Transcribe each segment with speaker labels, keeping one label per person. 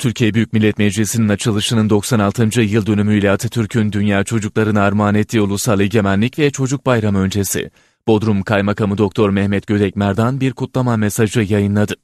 Speaker 1: Türkiye Büyük Millet Meclisi'nin açılışının 96. yıl dönümüyle Atatürk'ün dünya çocuklarına armağan ettiği Ulusal Egemenlik ve Çocuk Bayramı öncesi Bodrum Kaymakamı Doktor Mehmet Gödekmer'dan bir kutlama mesajı yayınladı.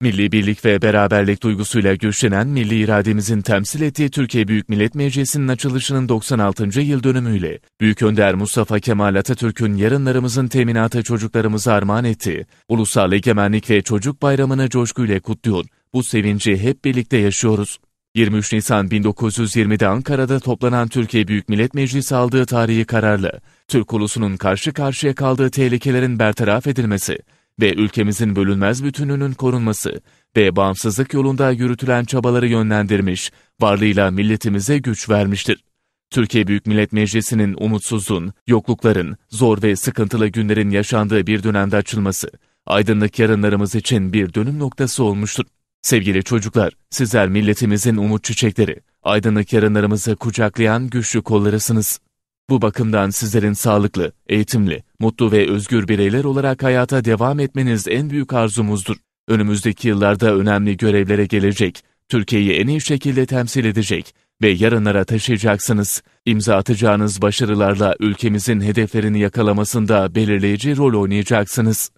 Speaker 1: Milli birlik ve beraberlik duygusuyla güçlenen milli irademizin temsil ettiği Türkiye Büyük Millet Meclisi'nin açılışının 96. yıl dönümüyle Büyük Önder Mustafa Kemal Atatürk'ün yarınlarımızın teminatı çocuklarımıza armağan ettiği Ulusal Egemenlik ve Çocuk Bayramı'nı coşkuyla kutluyor. Bu sevinci hep birlikte yaşıyoruz. 23 Nisan 1920'de Ankara'da toplanan Türkiye Büyük Millet Meclisi aldığı tarihi kararla, Türk ulusunun karşı karşıya kaldığı tehlikelerin bertaraf edilmesi ve ülkemizin bölünmez bütünlüğünün korunması ve bağımsızlık yolunda yürütülen çabaları yönlendirmiş, varlığıyla milletimize güç vermiştir. Türkiye Büyük Millet Meclisi'nin umutsuzluğun, yoklukların, zor ve sıkıntılı günlerin yaşandığı bir dönemde açılması, aydınlık yarınlarımız için bir dönüm noktası olmuştur. Sevgili çocuklar, sizler milletimizin umut çiçekleri, aydınlık yarınlarımızı kucaklayan güçlü kollarısınız. Bu bakımdan sizlerin sağlıklı, eğitimli, mutlu ve özgür bireyler olarak hayata devam etmeniz en büyük arzumuzdur. Önümüzdeki yıllarda önemli görevlere gelecek, Türkiye'yi en iyi şekilde temsil edecek ve yarınlara taşıyacaksınız. İmza atacağınız başarılarla ülkemizin hedeflerini yakalamasında belirleyici rol oynayacaksınız.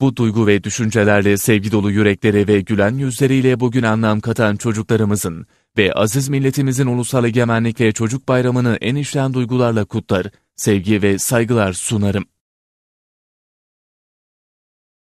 Speaker 1: Bu duygu ve düşüncelerle sevgi dolu yüreklere ve gülen yüzleriyle bugün anlam katan çocuklarımızın ve aziz milletimizin ulusal egemenlik ve çocuk bayramını en içten duygularla kutlar, sevgi ve saygılar sunarım.